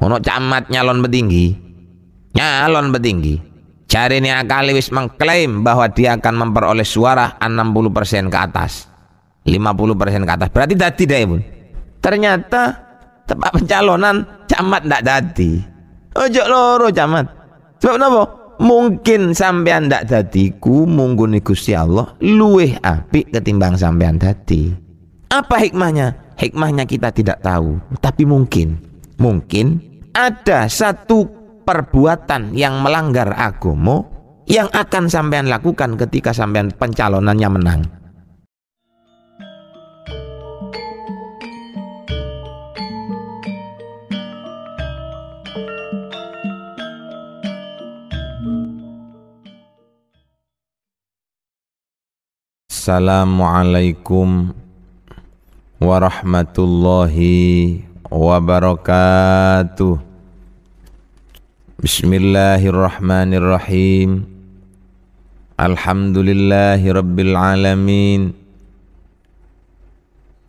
ono camat nyalon petinggi nyalon petinggi cari ini akali wis mengklaim bahwa dia akan memperoleh suara 60% ke atas 50% ke atas berarti dati deh pun ternyata tempat pencalonan camat ndak dati. ojo loro camat sebab kenapa? mungkin sampean ndak dati ku mungguni Gusti Allah luweh api ketimbang sampean dati. apa hikmahnya hikmahnya kita tidak tahu tapi mungkin mungkin ada satu perbuatan yang melanggar agomo yang akan sampean lakukan ketika sampean pencalonannya menang. Assalamualaikum warahmatullahi wabarakatuh Bismillahirrahmanirrahim Alhamdulillahi Rabbil Alamin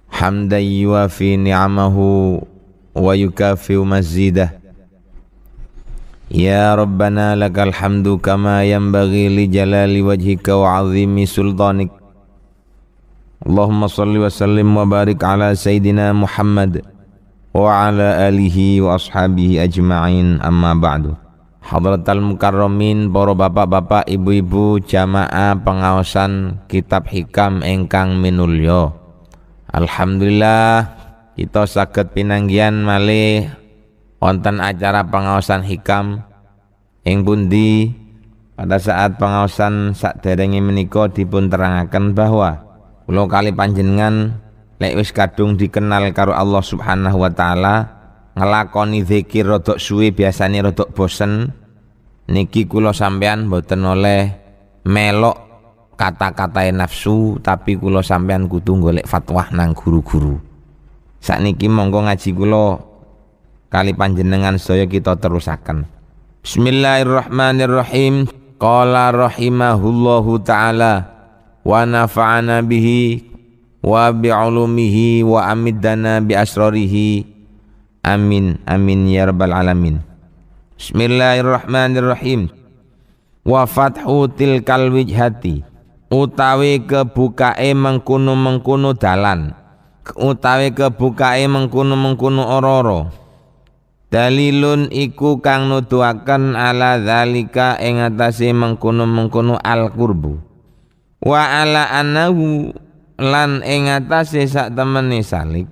Hamdai wa fi ni'amahu wa yukafi mazidah Ya Rabbana lakal kama yanbaghi li wajhika wa azimi sultanik Allahumma salli wa sallim wa ala Sayyidina Muhammad wa ala alihi wa ashabihi ajma'in amma ba'du Hadratal Mukarramin, para bapak-bapak, ibu-ibu, jamaah pengawasan kitab hikam engkang minulyo. Alhamdulillah kita sakit pinanggian malih wonten acara pengawasan hikam ing bundi pada saat pengawasan sak derengi menika dipun terangaken bahwa kula kali panjenengan lek wis kadung dikenal karo Allah Subhanahu wa taala ngelakoni zikir rodok suwe biasane rodok bosen niki kulo sampean mboten oleh melok kata-kata nafsu tapi kulo sampean kudu golek fatwa nang guru-guru niki monggo ngaji kulo kali panjenengan soyo kita terusakan Bismillahirrahmanirrahim qala rahimahullahu taala wa nafa'ana bihi wa bi'ulumihi wa amidana bi asrarihi amin amin ya rabbal alamin bismillahirrahmanirrahim wa fathu tilkal wijhati utawi kebukae mengkono mengkuno dalan utawi kebukae mengkono mengkuno ororo dalilun iku kang nuduhaken ala zalika ing atase mengkuno mengkono al qurbu wa ala anahu lan ing atase sak temene salik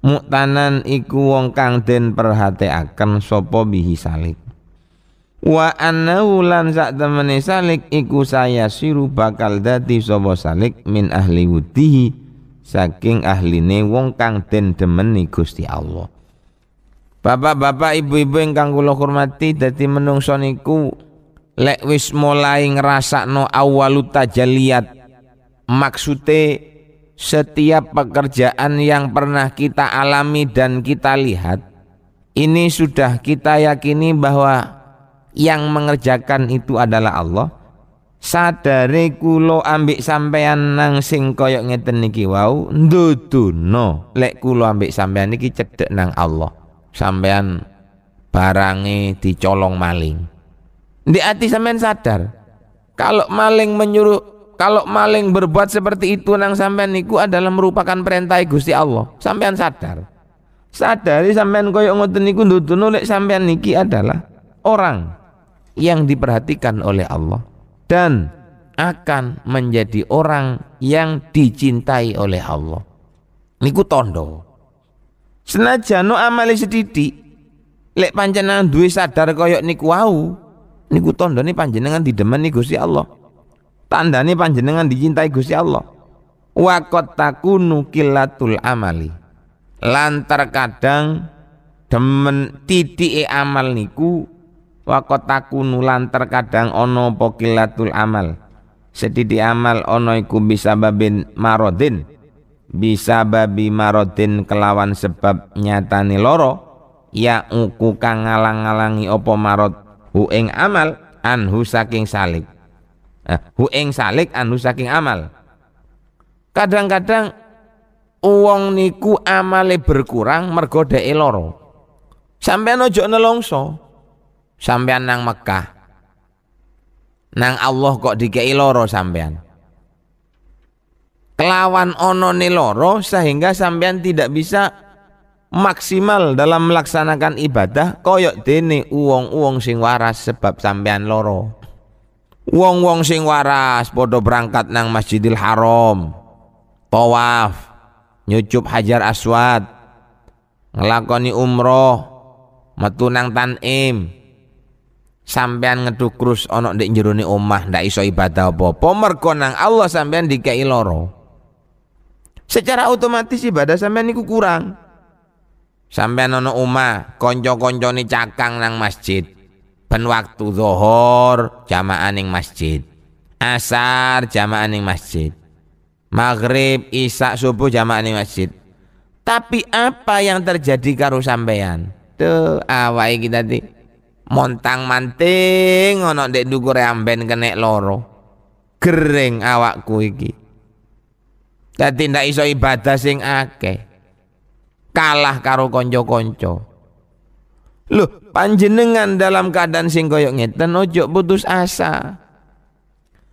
muktanan iku wong kang den perhatiaken sapa bihi salik wa annahu lan sak temene salik iku saya siru bakal dadi sapa salik min ahli wudihi saking ahline wong kang den demeni Gusti Allah Bapak-bapak ibu-ibu kang kula hormati dadi menungso niku lek wis mulai ngrasakno awalu tajalliyat Maksudnya setiap pekerjaan yang pernah kita alami dan kita lihat ini sudah kita yakini bahwa yang mengerjakan itu adalah Allah sadari kulo ambik sampeyan nang sing koyok ngeten niki wau no, lek kulo ambik sampeyan niki cedek nang Allah sampeyan barange dicolong maling di hati sampeyan sadar kalau maling menyuruh kalau maling berbuat seperti itu nang sampean niku adalah merupakan perintah Gusti Allah. Sampean sadar. Sadari sampean koyo ngoten niku nduduno oleh sampean niki adalah orang yang diperhatikan oleh Allah dan akan menjadi orang yang dicintai oleh Allah. Niku tondo. Senajan no amali sedidik lek panjenengan duwe sadar koyok niku wau niku tondo nih panjenengan didemen nih Gusti Allah tandane panjenengan dicintai Gusti Allah wa takunu kilatul amali lantar kadang demen titike amal niku wa takunu lantar kadang ono pokilatul amal sedidi amal ono iku bisa babin marodin bisa babi marodin kelawan sebab nyata loro ya uku kang ngalang alangi opo marot hu ing amal anhu saking salik Nah, hu hueng salik anu saking amal. Kadang-kadang uang niku amale berkurang mergo eloro lara. Sampeyan ojo nelongso. Sampeyan nang Mekah. Nang Allah kok dikei loro sampeyan. Kelawan ono ne loro sehingga sampeyan tidak bisa maksimal dalam melaksanakan ibadah koyok dene uang-uang sing waras sebab sampeyan loro. Wong-wong sing waras podo berangkat nang Masjidil Haram. Tawaf, nyucup Hajar Aswad, ngelakoni umroh, metu nang Tanim. Sampean ngedukrus onok ndek jerone omah ndak iso ibadah apa-apa nang Allah sampean dikai loro. Secara otomatis ibadah sampean niku kurang. Sampean ono omah, kanca-kancane cakang nang masjid ben waktu zuhur jamaah ning masjid asar jamaah ning masjid maghrib isak subuh jamaah ning masjid tapi apa yang terjadi karo sampean tuh awai kita di montang manting ono dek dukur amben kenek loro gering awakku iki dadi ndak iso ibadah sing akeh kalah karo konco-konco Loh, panjenengan dalam keadaan sing koyok ngeten ojo putus asa.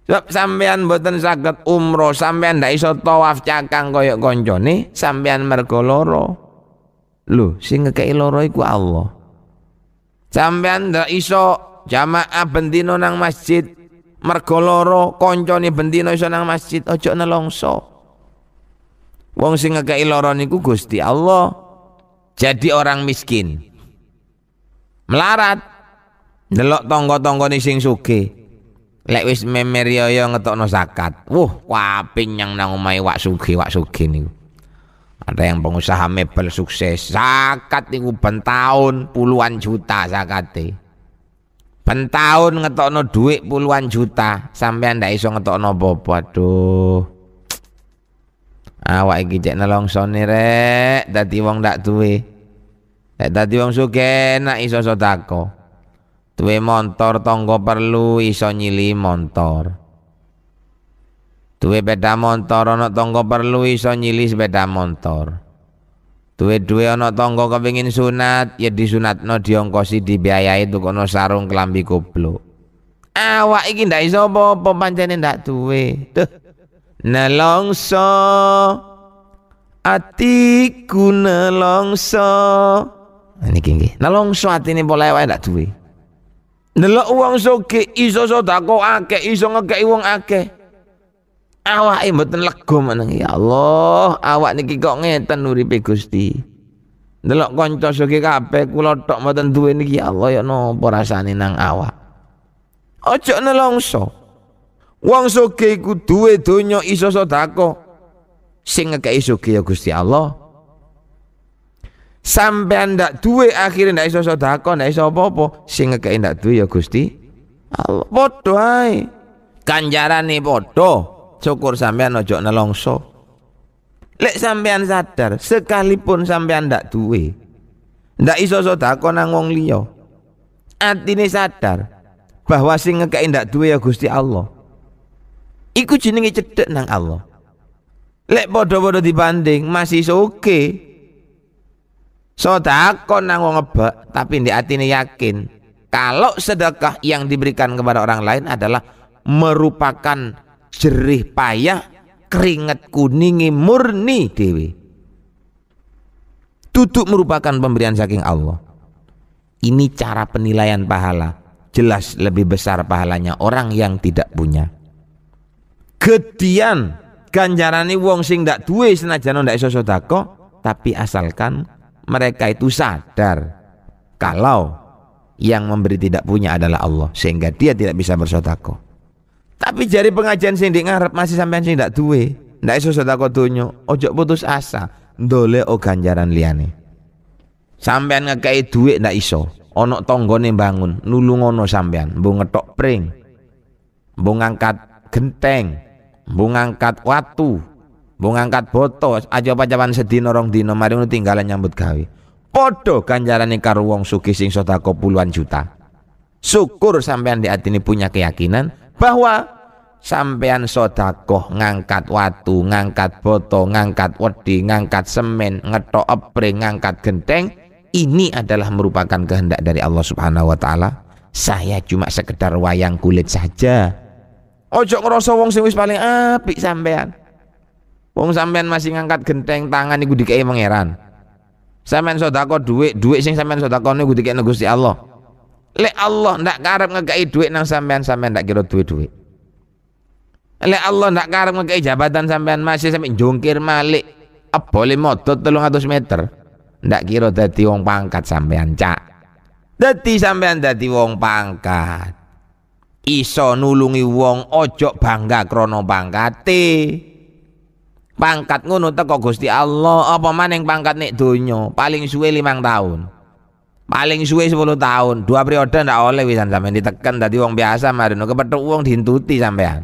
Sebab sampean boten saged umroh, sampean ndak iso tawaf cakang koyok koncone, sampean mergo loro. Loh, sing ngekeki loro iku Allah. Sampean ndak iso jamaah bendino nang masjid, mergo loro koncone bendino iso nang masjid, ojo nelongso. Wong sing kei loro niku Gusti Allah. Jadi orang miskin melarat delok tonggo tanggane sing suki, lek wis memer yo ngetokno zakat wuh kaping yang nang umai wak sugih wak sugih niku ada yang pengusaha mebel sukses zakat nih ben tahun puluhan juta zakat nih pentahun tahun ngetokno duit puluhan juta sampean anda iso ngetokno no bobo aduh awak iki cek nelongsone rek dadi wong dak duwe Nek dadi wong sugih enak iso sedako. Duwe montor tangga perlu iso nyili montor. Duwe beda montor ana tangga perlu iso nyili sepeda montor. Duwe-duwe ana tangga kepengin sunat ya disunatno diongkosi dibiayai tukono sarung kelambi koplo, Awak iki ndak iso apa-apa pancene ndak duwe. Duh. Nelongso atiku nelongso niki nggih nelungso nah, ini boleh wae ndak duwe uang wong soge iso sedako ake iso ngekeki uang akeh awak mboten lego meneng ya Allah awak niki kok ngeten uripe Gusti nelo kanca soke kape kulotok tok mboten niki ya Allah ya napa rasane nang awak ojo nelongso uang soke iku duwe donya iso sedako sing ngekeki soge ya Gusti Allah sampean ndak duwe akhirnya ndak iso sedekah ndak iso apa-apa sing ngekeki ndak duwe ya Gusti Allah padha ae kanjarane padha syukur sampean ojo nelongso lek sampean sadar sekalipun sampean ndak duwe ndak iso sedekah nang wong liya atine sadar bahwa sing ngekeki ndak duwe ya Gusti Allah iku jenenge cedek nang Allah lek padha-padha dibanding masih iso oke okay. Sodako nang wong ngebak tapi di ini yakin kalau sedekah yang diberikan kepada orang lain adalah merupakan jerih payah keringat kuningi murni dewi tutup merupakan pemberian saking Allah ini cara penilaian pahala jelas lebih besar pahalanya orang yang tidak punya gedian ganjarani wong sing ndak duwe senajan ndak iso sedekah tapi asalkan mereka itu sadar kalau yang memberi tidak punya adalah Allah sehingga dia tidak bisa bersotako tapi jari pengajian sing ngarep masih sampean sing ndak duwe ndak iso sotako dunyo ojo putus asa dole o ganjaran liyane sampean ngekei duwe, ndak iso ono tanggane bangun nulung ono sampean mbok ngetok pring mbok ngangkat genteng mbok ngangkat watu bung ngangkat boto aja jaman sedih norong dino mari ngono tinggalan nyambut gawe. Padha ganjarane karo wong suki sing sedako puluhan juta. Syukur sampean di ini punya keyakinan bahwa sampean sodako ngangkat watu, ngangkat boto, ngangkat wedi, ngangkat semen, ngetok opre, ngangkat genteng, ini adalah merupakan kehendak dari Allah Subhanahu wa taala. Saya cuma sekedar wayang kulit saja. Ojo ngerasa wong sing wis paling apik sampean. Wong sampean masih ngangkat genteng tangan iku dikei pangeran. Sampean sedekah duit, duit sing sampean sedekah niku dikei Gusti Allah. Lek Allah ndak karep ngekei duit nang sampean sampean ndak kira duit-duit. Lek Allah ndak karep ngekei jabatan sampean masih sampe jongkir malik abole modot 300 meter. Ndak kira dadi wong pangkat sampean cak. Dadi sampean dadi wong pangkat. Iso nulungi wong ojo bangga krono pangkate pangkat ngono teko Gusti Allah apa maning pangkat nek donya paling suwe limang tahun paling suwe sepuluh tahun dua periode ndak oleh wisan sampean diteken dadi wong biasa marino kepethuk wong dihintuti sampean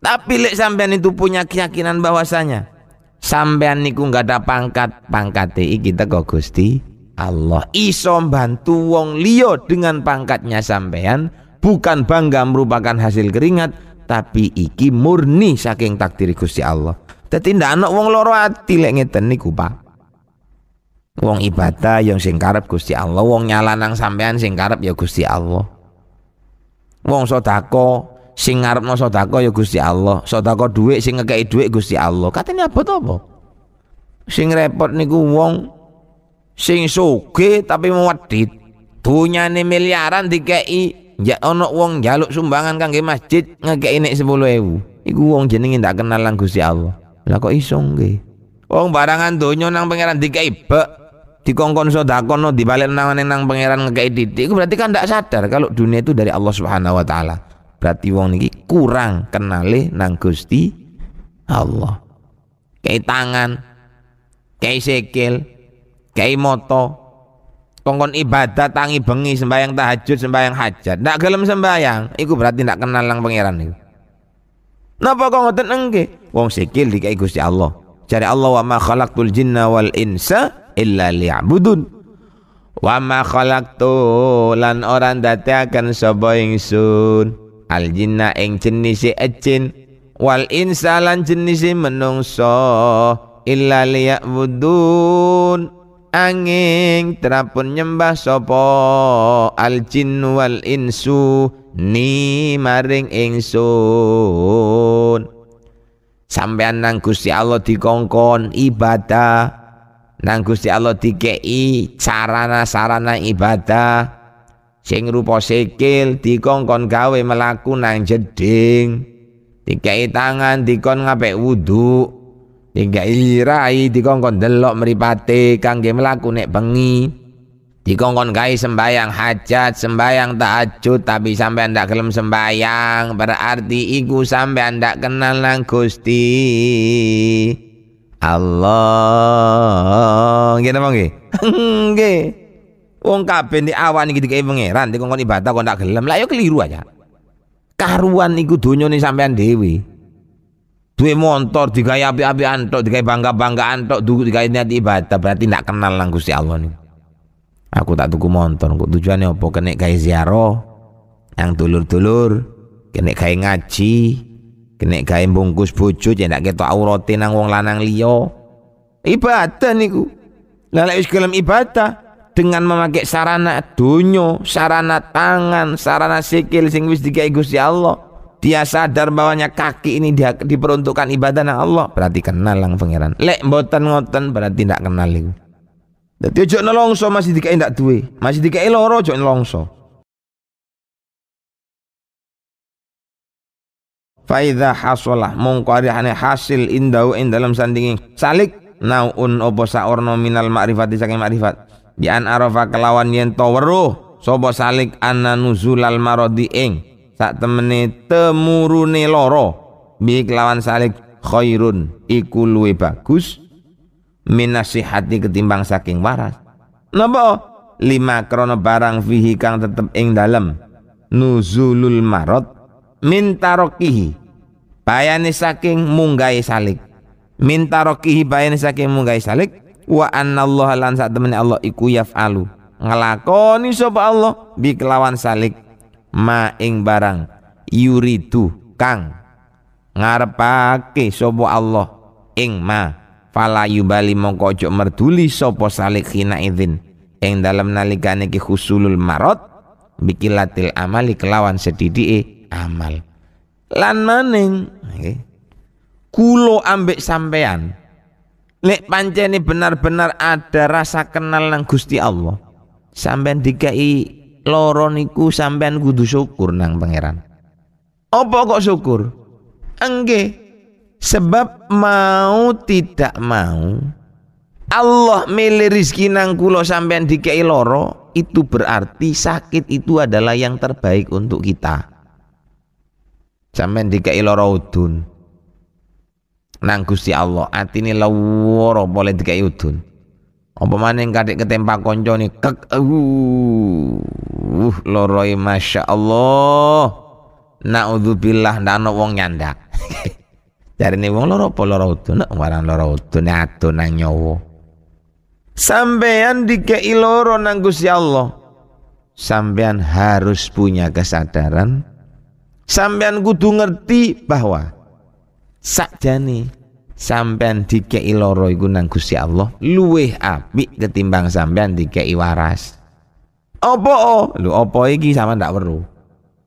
tapi lek sampean itu punya keyakinan bahwasanya sampean niku nggak ada pangkat pangkat iki teko Gusti Allah iso bantu wong liya dengan pangkatnya sampean bukan bangga merupakan hasil keringat tapi iki murni saking takdir Gusti Allah. Dadi ndak ana wong lara ati lek ngeten niku, Pak. Wong ibadah yang sing karep Gusti Allah, wong nyalanang sampean sing karep ya Gusti Allah. Wong sodako sing no sodako ya Gusti Allah. Sodako duit sing ngekei duit Gusti Allah. Katanya apa to apa? Sing repot niku wong sing suke tapi muwedit. Dunyane miliaran dikei Ya ono wong jaluk sumbangan kangge masjid ngekeki nek 10000. Iku wong jenenge ndak kenal lang Gusti Allah. Lah kok iso nggih? Wong barangan donya nang pangeran dikei bek dikongkon sedakon no dibalik nang nang pangeran ngekei titik. Iku berarti kan ndak sadar kalau dunia itu dari Allah Subhanahu wa taala. Berarti wong niki kurang kenale nang Gusti Allah. Kei tangan, kei sekel, kei moto, kongkon ibadah tangi bengi sembahyang tahajud sembahyang hajat ndak gelem sembahyang, iku berarti ndak kenal lang pangeran iku napa kok ngoten engke wong sikil dikai Gusti Allah cari Allah wa ma khalaqtul jinna wal insa illa liya'budun wa ma khalaqtu lan orang ndadekaken sapa ingsun al jinna ing jenis ecin wal insa lan jenis menungso illa liya'budun angin terapun nyembah sopo al jin wal insu ni maring ingsun sampean nang Gusti Allah dikongkon ibadah nang Gusti Allah dikei sarana-sarana ibadah sing rupa sikil dikongkon gawe melaku nang jeding dikei tangan dikon ngapik wudhu Tiga irai dikongkon delok meripate kangge melaku nek bengi. Dikongkon kai sembayang hajat, sembayang tahajud tapi sampai anda kelam sembayang berarti iku sampai anda kenal nang Gusti. Allah. Nggih napa gini Nggih. Wong kabeh nek awan gitu dikei pangeran dikongkon ibadah kok ndak gelem. Lah ya keliru aja. Karuan iku donyane sampean dhewe di montor digawe api apikan di digawe bangga-banggaan bangga di digawe niat ibadah, berarti ndak kenal nang Gusti Allah nih Aku tak tuku montor, kok tujuannya apa? Kene gawe ziarah yang dulur-dulur, kene gawe ngaji, kene gawe bungkus bojo ya ndak ketok aurate nang wong lanang liyo Ibadah niku. Lah lek wis gelem ibadah, dengan memakai sarana dunyo, sarana tangan, sarana sikil sing wis digawe Gusti Allah. Dia sadar bahwanya kaki ini dia, diperuntukkan ibadah nang Allah, berarti kenal lang pangeran. Lek mboten ngoten berarti ndak kenal iku. Dadi ojo nelongso masih dikai ndak duwe, masih dikai loro ojo nelongso. Faida hasolah mongkoarihane hasil indau ing dalam sandinging salik naun opo saorno minal makrifati saking makrifat di an arafa kelawan yen to weruh salik ana nuzulal maradi ing sak temene temurune loro bi kelawan salik khairun iku luwe bagus minasihati ketimbang saking waras napa lima krono barang fihi kang tetep ing dalem nuzulul marot min tarokihi bayani saking munggai salik min tarokihi bayani saking munggai salik wa annallaha lan saat temene Allah iku yafalu ngelakoni sopa Allah bi kelawan salik ma ing barang yuridu kang ngarepake sapa Allah ing ma fala yubali mongko ojo merduli sapa hina idzin ing dalem nalikane ki husulul marot bikilatil amali kelawan sedidike amal lan maning okay. kulo ambek sampean lek ini benar-benar ada rasa kenal nang Gusti Allah sampean dikai loro niku sampean kudu syukur nang pangeran. Apa kok syukur? Engge. Sebab mau tidak mau Allah milih rizki nang kula sampean dikei loro itu berarti sakit itu adalah yang terbaik untuk kita. Sampean dikei loro udun. Nang Gusti Allah atine loro boleh dikei udun apa maning kadek ketempa konco nih kek uh, uh loroi masya Allah naudzubillah ndano wong nyandak dari nih wong loro apa loro utuh nak warang loro utuh nyatu nang nyowo sampean dikei loro nang Gusti Allah sampean harus punya kesadaran sampean kudu ngerti bahwa sakjane sampean dikei loro iku nang Gusti Allah luweh apik ketimbang sampean dikei waras. Apa oh? Lho apa iki sama ndak weruh.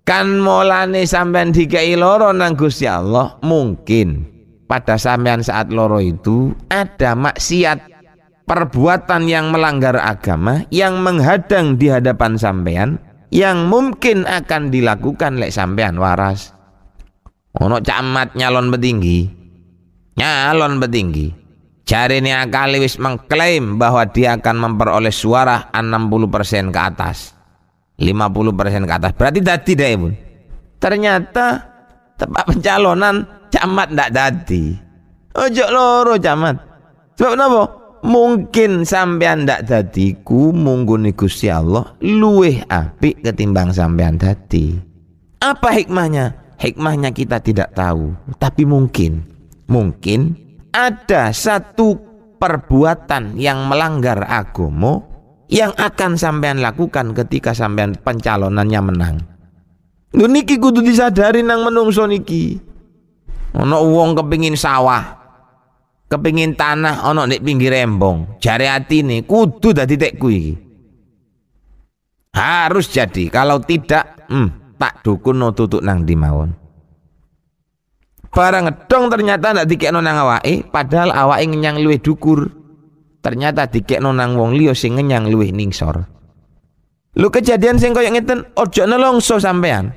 Kan molane sampean dikei loro nang Gusti Allah mungkin pada sampean saat loro itu ada maksiat perbuatan yang melanggar agama yang menghadang di hadapan sampean yang mungkin akan dilakukan lek sampean waras. Ono camat nyalon petinggi, Nyalon petinggi. ini Akali wis mengklaim bahwa dia akan memperoleh suara 60% ke atas. 50% ke atas. Berarti dadi deh, pun. Ternyata tempat pencalonan camat ndak dati. Ojo loro camat. Sebab kenapa? Mungkin sampean ndak dadi ku mungguni Gusti Allah luweh api ketimbang sampean dadi. Apa hikmahnya? Hikmahnya kita tidak tahu, tapi mungkin mungkin ada satu perbuatan yang melanggar agomo yang akan sampean lakukan ketika sampean pencalonannya menang. Lho niki kudu disadari nang menungso niki. Ono uang kepingin sawah, kepingin tanah ono di pinggir rembong. Jari hati nih, kudu dah tekku iki. Harus jadi, kalau tidak, hmm, tak dukun no tutuk nang dimawon barang ngedong ternyata ndak dikek nona awake, padahal awak ingin ngenyang luwe dukur. Ternyata dikek nonang wong liya sing ngenyang luwe ningsor. Lu kejadian sing koyok ngeten ojo nelongso sampean.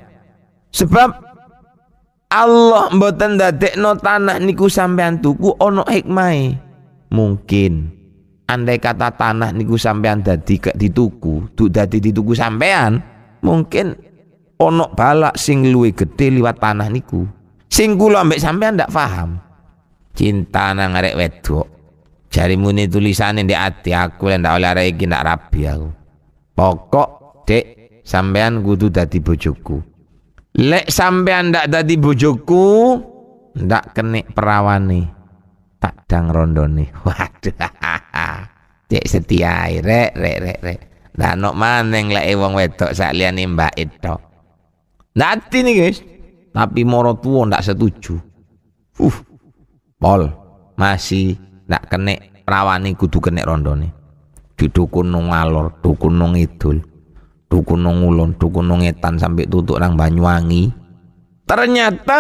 Sebab Allah mboten no tanah niku sampean tuku ono hikmai Mungkin andai kata tanah niku sampean dadi gak dituku, duk dadi dituku sampean, mungkin ono balak sing luwe gede liwat tanah niku. Sing kula ambek sampean ndak paham. Cinta nang arek wedok. Jari muni tulisane ndek ati aku lek ndak oleh arek iki ndak rabi aku. Pokok dek sampean kudu dadi bojoku. Lek sampean ndak dadi bojoku, ndak kenek nih Tak dang rondone. Waduh. Dek setia rek rek rek re Lah nok maneng lek wong wedok sak liyane Mbak Ito. Nati nih guys tapi moro tuwo ndak setuju. Uh, pol masih ndak kene rawani kudu kene rondone. nih, dukun nung alor, dukun nung idul, dukun nung ulon, dukun nung etan sampai tutuk nang Banyuwangi. Ternyata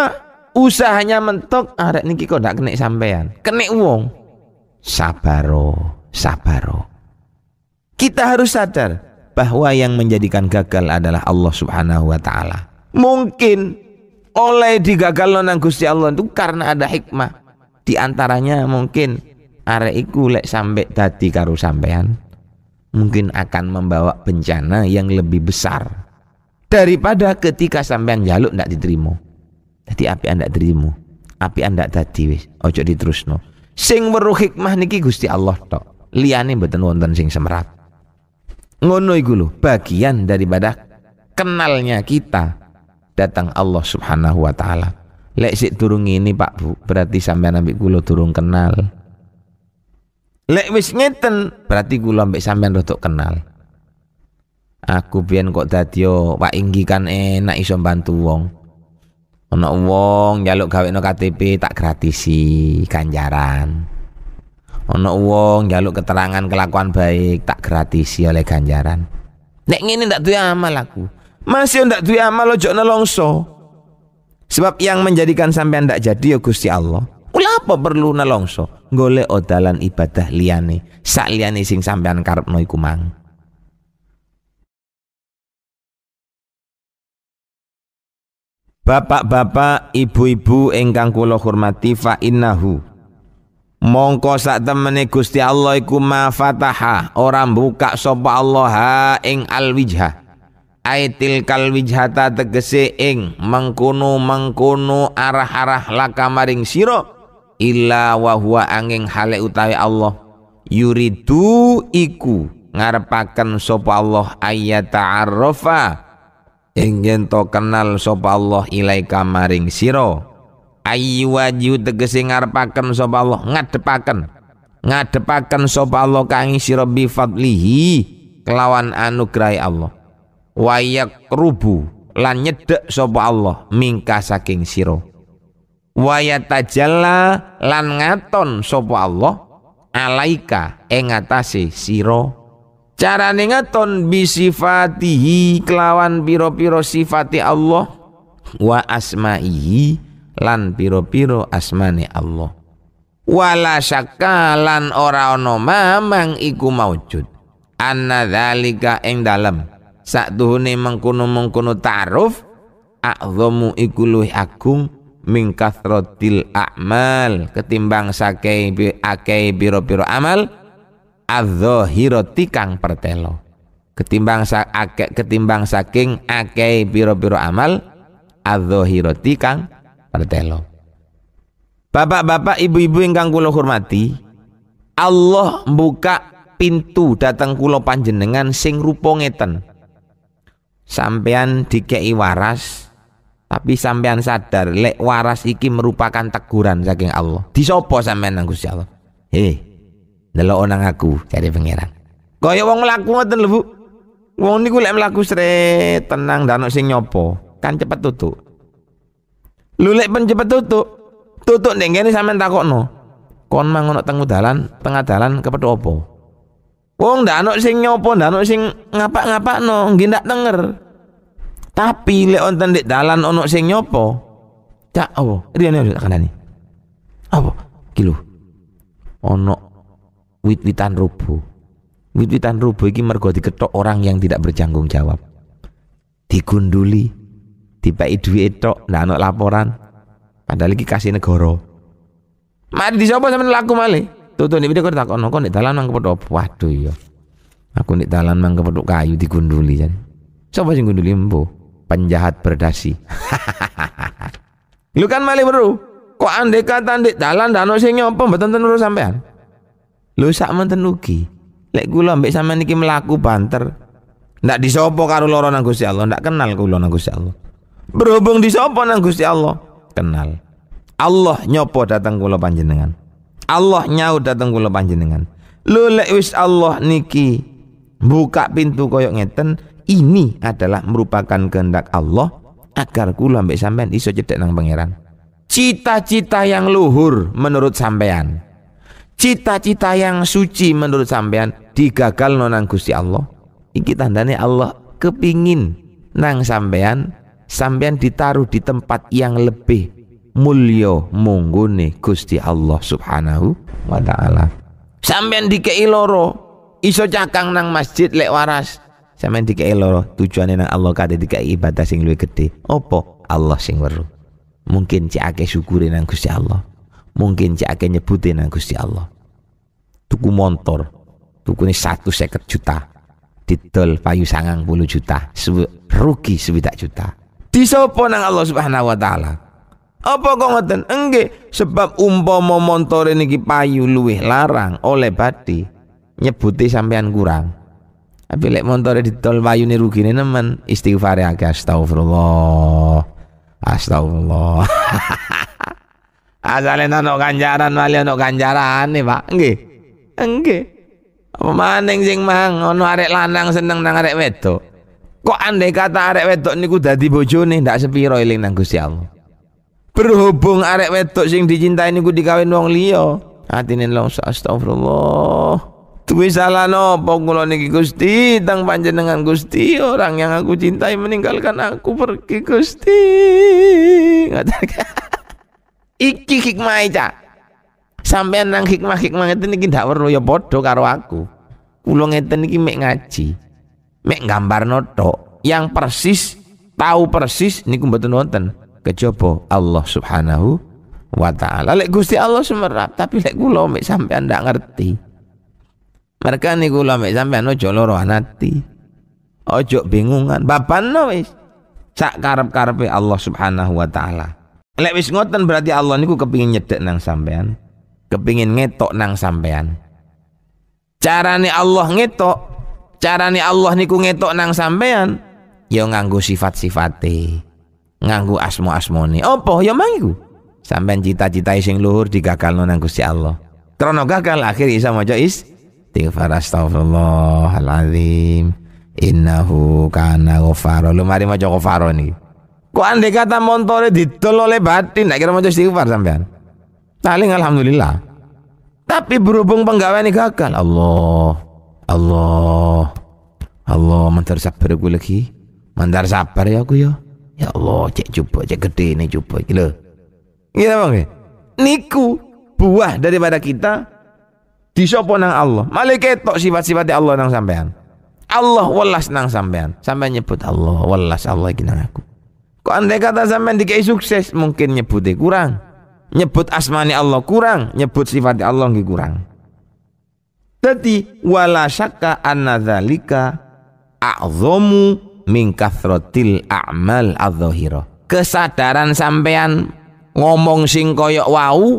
usahanya mentok arek niki kok ndak kene sampean. kene wong. Sabaro, sabaro. Kita harus sadar bahwa yang menjadikan gagal adalah Allah Subhanahu wa taala. Mungkin oleh digagal nang Gusti Allah itu karena ada hikmah. Di antaranya mungkin arek iku lek sampai dadi karo sampean mungkin akan membawa bencana yang lebih besar daripada ketika sampean jaluk ndak diterima. Jadi api anda terima, api anda dadi wis, ojo diterusno. Sing weruh hikmah niki Gusti Allah tok. Liyane mboten wonten sing semerat. Ngono iku lho, bagian daripada kenalnya kita datang Allah Subhanahu wa taala. Lek sik durung ini Pak Bu, berarti sampean ambek kula durung kenal. Lek wis ngeten, berarti kula ambek sampean rodok kenal. Aku biyen kok dadi Pak Inggi kan enak iso bantu wong. Ana wong njaluk no KTP tak gratisi ganjaran. Ana wong njaluk keterangan kelakuan baik tak gratisi oleh ganjaran. Nek ngene ndak duwe amal aku. Masih ndak duwe amal ojo nelongso. Sebab yang menjadikan sampean ndak jadi ya Gusti Allah. Ulah apa perlu nelongso? Golek odalan ibadah liyane, sak liyane sing sampean karepno iku mang. Bapak-bapak, ibu-ibu ingkang kula hormati fa innahu Mongko sak temene Gusti Allah iku ma fataha, ora buka sapa Allah ha ing alwijhah aitil kalwijhata tegese ing mengkono mengkono arah-arah laka maring siro illa wa huwa angin hale utawi Allah yuridu iku ngarepaken sapa Allah ayyata arrofa ingin to kenal sapa Allah ilaika maring siro ayu waju tegese ngarepaken sapa Allah ngadepaken ngadepaken sapa Allah kangi siro bifadlihi kelawan anugerai Allah wayak rubu lan nyedek sapa Allah mingka saking waya wayatajalla lan ngaton sapa Allah alaika ing siro cara ngaton bisifatihi kelawan piro-piro sifati Allah wa asmaihi lan piro-piro asmane Allah wala syakka lan ora ana mamang iku maujud anna dzalika ing dalem sakduhune mengkono-mengkono ta'aruf a'zamu iku luwih agung min kathratil a'mal ketimbang sakai bi akei biro-biro amal adzahirati kang pertelo ketimbang sa ketimbang saking akai biro-biro amal adzahirati tikang pertelo Bapak-bapak, ibu-ibu yang kula hormati, Allah buka pintu datang kulo panjenengan sing rupa sampean dikei waras tapi sampean sadar lek waras iki merupakan teguran saking Allah disopo sampean nang Gusti Allah heh delok nang aku cari pangeran kaya wong mlaku ngoten lho Bu wong niku lek mlaku sre tenang dan sing nyopo kan cepet tutup lu lek pen cepet tutup tutup ning kene sampean takokno kon mangono tengah dalan tengah dalan kepethuk opo Wong ndak sing nyopo, ndak sing ngapa ngapakno nggih ndak denger. Tapi lek wonten ndek dalan ono sing nyopo, cak apa? Riyane tak kandani. Apa? Iki lho. Ono wit-witan rubuh. Wit-witan rubuh iki mergo diketok orang yang tidak bertanggung jawab. Digunduli, dipai duit tok, ndak ono laporan. Padahal lagi kasih negoro. Mari disapa sama laku malih. Tuh video kau takokno kok nek dalan nang kepethuk apa? Waduh yo, iya. Aku nih dalan mangke kepethuk kayu digunduli jadi coba sih gunduli embo? Penjahat berdasi. Lu kan malih bro. Kok andai kata andai dalan dano sih nyopo mboten tenur sampean. Lu sak menten ugi. Lek gula ambek sama niki melaku banter. Ndak disopo karo loro nang Gusti Allah, ndak kenal kula nang Gusti Allah. Berhubung disopo nang Gusti Allah, kenal. Allah nyopo datang kula panjenengan. Allah nyaut datang kula panjenengan. Lho lek wis Allah niki buka pintu koyok ngeten, ini adalah merupakan kehendak Allah agar kula mbek sampean iso cedek nang pangeran. Cita-cita yang luhur menurut sampean. Cita-cita yang suci menurut sampean digagal nang Gusti Allah. Iki tandanya Allah kepingin nang sampean sampean ditaruh di tempat yang lebih mulio mungguni Gusti Allah Subhanahu wa taala. Sampeyan dikei loro, iso cakang nang masjid lek waras. Sampeyan dikei loro, tujuannya nang Allah kate dikei ibadah sing luwih gede. Apa? Allah sing weruh. Mungkin cek syukuri nang Gusti Allah. Mungkin cek nyebutin nang Gusti Allah. Tuku motor, satu seket juta. Didol payu sangang puluh juta, rugi sebitak juta. Disopo nang Allah Subhanahu wa taala. Apa kok ngoten? Enggih, Sebab umpama montore niki payu luwih larang oleh badi nyebuti sampean kurang. Tapi lek montore ditol payu ni rugine nemen istighfar ya astagfirullah. Astagfirullah. Asale ana ganjaran wali ana ganjaran nih Pak. Enggih, enggih. Apa maning sing mang ono arek lanang seneng nang arek wedok. Kok andai kata arek wedok niku dadi bojone ndak sepiro eling nang Gusti Allah berhubung arek wedok sing dicintai niku dikawin wong liya atine langsung astagfirullah duwe salah napa kula niki Gusti teng panjenengan Gusti orang yang aku cintai meninggalkan aku pergi Gusti iki hikmah cak sampean nang hikmah-hikmah ngeten iki ndak weruh ya padha karo aku kula ngeten iki mek ngaji mek gambarno tok yang persis tahu persis niku mboten wonten kecopo Allah Subhanahu wa taala. Lek Gusti Allah semerap, tapi lek kula mek sampean ndak ngerti. Mereka nih kula mek sampean ojo loro ati. Ojo bingungan, no wis. Sak karep-karepe Allah Subhanahu wa taala. Lek wis ngoten berarti Allah niku kepingin nyedek nang sampean, kepingin ngetok nang sampean. Carane Allah ngetok, carane Allah niku ngetok nang sampean ya nganggo sifat-sifate nganggu asmo asmoni opo ya mangiku sampai cita-cita sing luhur digagal nang Gusti Allah. Trono gagal akhir iso maca is astaghfirullah astagfirullahalazim. Innahu kana ghafara. Lu mari maca ghafara ni Kok ande kata montore didol oleh batin, nek kira maca istighfar sampean. Nah, paling alhamdulillah. Tapi berhubung penggawa ini gagal, Allah. Allah. Allah, mentar sabar aku lagi. Mentar sabar ya aku ya. Ya Allah, cek coba, cek gede ini coba. Gila. Gila bang. Niku buah daripada kita disopo nang Allah. Malaikat tok sifat-sifatnya Allah nang sampean. Allah welas nang sampean. Sampean nyebut Allah welas Allah iki nang aku. Kok andai kata sampean dikai sukses mungkin nyebutnya kurang. Nyebut asmani Allah kurang, nyebut sifat Allah nggih kurang. Jadi wala syakka anna dzalika a'zamu mingkathrotil a'mal adzohiro. Kesadaran sampean ngomong sing koyok wau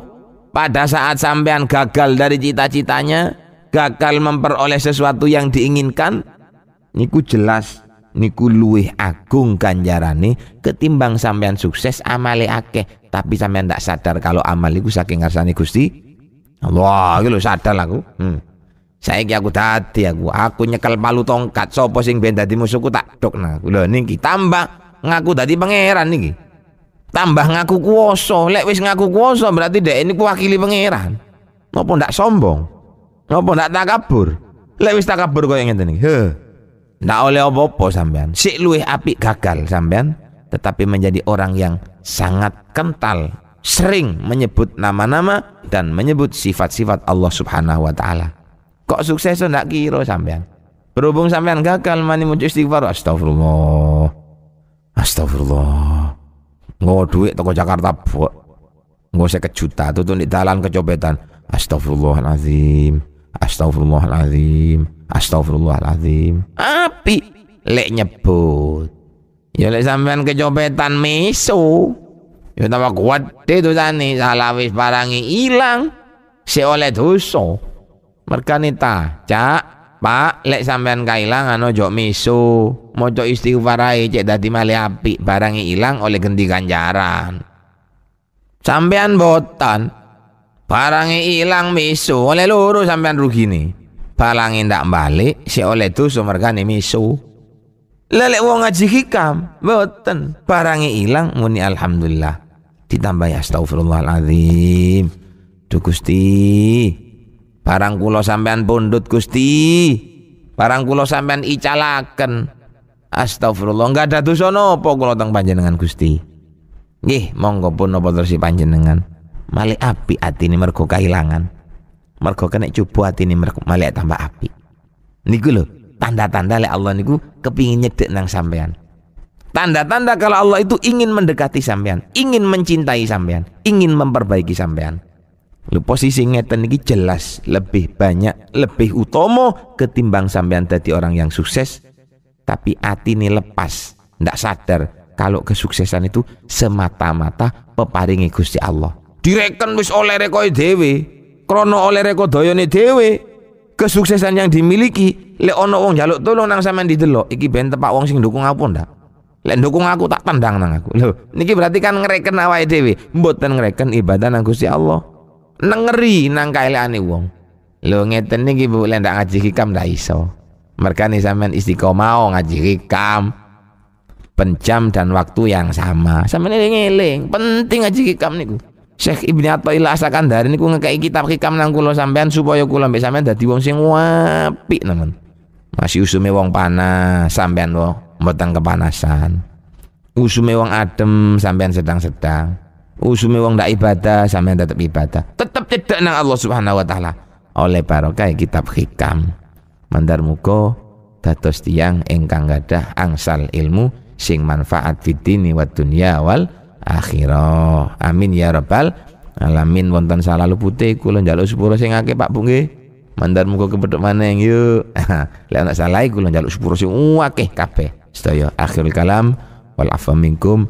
pada saat sampean gagal dari cita-citanya, gagal memperoleh sesuatu yang diinginkan, niku jelas niku luwih agung ganjarane ketimbang sampean sukses amale akeh tapi sampean tak sadar kalau amal iku saking ngarsane Gusti Allah iki lho sadar aku hmm. Saiki aku tadi aku, aku nyekel palu tongkat Sopo sing ben dadi musuhku tak dokna. Lho niki tambah ngaku dadi pangeran niki. Tambah ngaku kuoso, Lek wis ngaku kuoso berarti dek ini wakili pangeran. Napa ndak sombong? Napa ndak takabur? Lek wis takabur koyo ngene niki. Heh. Ndak oleh opo apa sampean. Sik luwih apik gagal sampean, tetapi menjadi orang yang sangat kental sering menyebut nama-nama dan menyebut sifat-sifat Allah Subhanahu wa taala. Kok sukses itu nak kira sampean. Berhubung sampean gagal mani muncul istighfar astagfirullah. Astagfirullah. Ngo duit toko Jakarta buat. Nggo kejuta juta tuh di dalan kecopetan. Astagfirullahalazim. Astagfirullahalazim. Astagfirullahalazim. Api lek nyebut. Ya lek sampean kecopetan meso. Ya tambah kuat itu tani salah wis parangi ilang. Si oleh dosa. Merkani ta, Cak, Pak, lek sampean kailangan ojo miso. Mojo istighfar cek dadi male api barang hilang oleh genti ganjaran. Sampean botan, barang hilang miso, oleh luru sampean rugi nih, Balange ndak balik, si oleh tu sumerkani miso. Lelek wong ngaji hikam, boten, barang ilang muni alhamdulillah. Ditambah ya Astagfirullahaladzim, tuh Gusti, Barang kula sampean pundut Gusti. Barang kula sampean icalaken. Astagfirullah, enggak ada dosa napa kula teng panjenengan Gusti. Nggih, monggo pun napa tersi panjenengan. Malik api ini mergo kehilangan. Mergo kena cupu ini mergo malik tambah api. Niku lho, tanda-tanda lek Allah niku kepingin nyedek nang sampean. Tanda-tanda kalau Allah itu ingin mendekati sampean, ingin mencintai sampean, ingin memperbaiki sampean. Lu posisi ngeten iki jelas lebih banyak, lebih utomo ketimbang sampean tadi orang yang sukses tapi hati ini lepas, ndak sadar kalau kesuksesan itu semata-mata peparingi Gusti Allah. Direken wis oleh rekoe dhewe, krono oleh reko doyone dhewe. Kesuksesan yang dimiliki lek ono wong jaluk tolong nang sampean didelok, iki ben tepak wong sing dukung apa ndak? Lek dukung aku tak pandang nang aku. Lho, niki berarti kan ngereken awake dhewe, mboten ngereken ibadah nang Gusti Allah nengeri nang ane wong lho ngeten nih Bu lek ndak ngaji hikam ndak iso nih sampean istiqomah ngaji hikam penjam dan waktu yang sama sampean nih ngeling. penting ngaji hikam niku Syekh Ibnu Athaillah nih niku ngekeki kitab hikam nang kula sampean supaya kula mbek sampean dadi wong sing apik nemen masih usume wong panas sampean wong mboten kepanasan usume wong adem sampean sedang-sedang usume wong ndak ibadah sampean tetap ibadah tetap tidak nang Allah Subhanahu wa taala oleh barokah kitab hikam mandar muko dados tiang ingkang gadah angsal ilmu sing manfaat fitini wa dunya wal akhirah amin ya rabbal alamin wonten salalu putih kula njaluk sepuro sing akeh Pak Bu nggih mandar muko kepethuk maneng yuk lek ana salah kula njaluk sepuro sing uh, akeh kabeh sedaya akhirul kalam wal afa minkum